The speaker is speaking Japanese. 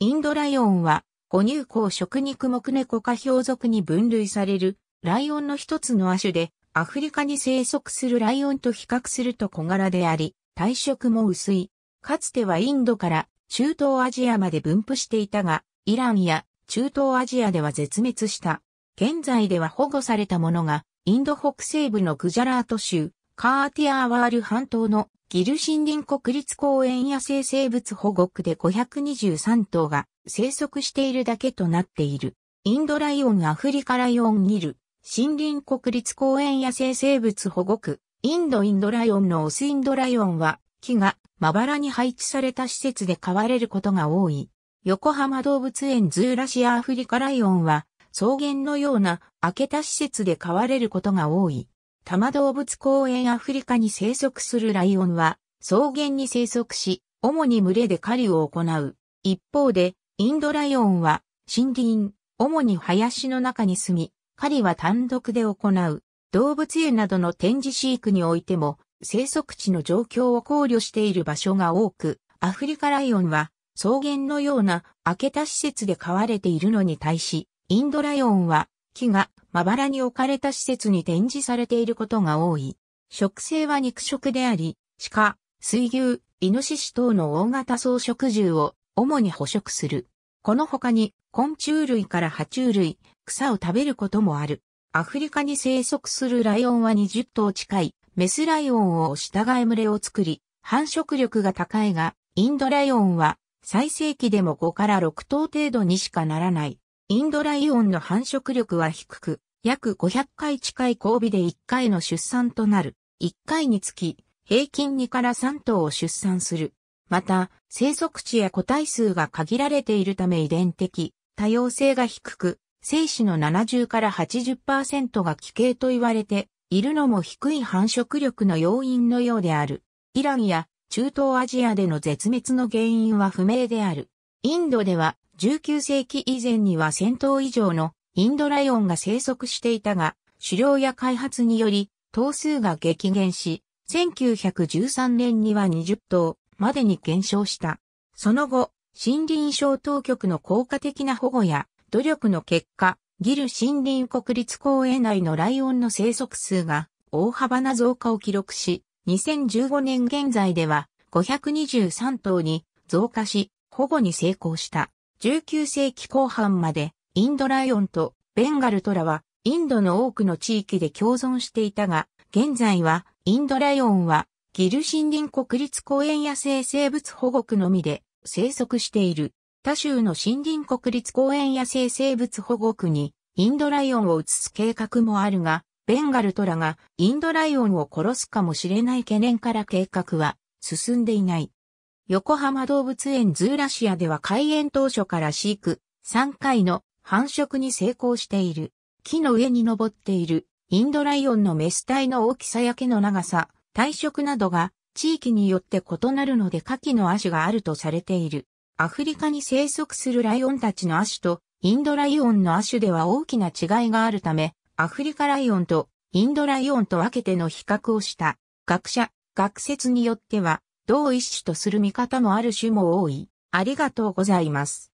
インドライオンは、哺乳綱食肉目猫科標属に分類される、ライオンの一つの亜種で、アフリカに生息するライオンと比較すると小柄であり、体色も薄い。かつてはインドから中東アジアまで分布していたが、イランや中東アジアでは絶滅した。現在では保護されたものが、インド北西部のグジャラート州、カーティアーワール半島のギル森林国立公園野生生物保護区で523頭が生息しているだけとなっている。インドライオンアフリカライオンギル、森林国立公園野生生物保護区、インドインドライオンのオスインドライオンは木がまばらに配置された施設で飼われることが多い。横浜動物園ズーラシアアフリカライオンは草原のような開けた施設で飼われることが多い。多摩動物公園アフリカに生息するライオンは、草原に生息し、主に群れで狩りを行う。一方で、インドライオンは、森林、主に林の中に住み、狩りは単独で行う。動物園などの展示飼育においても、生息地の状況を考慮している場所が多く、アフリカライオンは草原のような開けた施設で飼われているのに対し、インドライオンは木がまばらに置かれた施設に展示されていることが多い。食性は肉食であり、鹿、水牛、イノシシ等の大型草食獣を主に捕食する。この他に昆虫類から爬虫類、草を食べることもある。アフリカに生息するライオンは20頭近い、メスライオンを従い群れを作り、繁殖力が高いが、インドライオンは最盛期でも5から6頭程度にしかならない。インドライオンの繁殖力は低く、約500回近い交尾で1回の出産となる。1回につき、平均2から3頭を出産する。また、生息地や個体数が限られているため遺伝的、多様性が低く、精子の70から80%が奇形と言われているのも低い繁殖力の要因のようである。イランや中東アジアでの絶滅の原因は不明である。インドでは19世紀以前には1000頭以上のインドライオンが生息していたが、狩猟や開発により、頭数が激減し、1913年には20頭までに減少した。その後、森林省当局の効果的な保護や努力の結果、ギル森林国立公園内のライオンの生息数が大幅な増加を記録し、2015年現在では523頭に増加し、保護に成功した。19世紀後半までインドライオンとベンガルトラはインドの多くの地域で共存していたが、現在はインドライオンはギル森林国立公園野生生物保護区のみで生息している。他州の森林国立公園野生生物保護区にインドライオンを移す計画もあるが、ベンガルトラがインドライオンを殺すかもしれない懸念から計画は進んでいない。横浜動物園ズーラシアでは開園当初から飼育、3回の繁殖に成功している。木の上に登っているインドライオンのメス体の大きさや毛の長さ、体色などが地域によって異なるので下記の足があるとされている。アフリカに生息するライオンたちの足とインドライオンの足では大きな違いがあるため、アフリカライオンとインドライオンと分けての比較をした学者、学説によっては、同一種とする見方もある種も多い。ありがとうございます。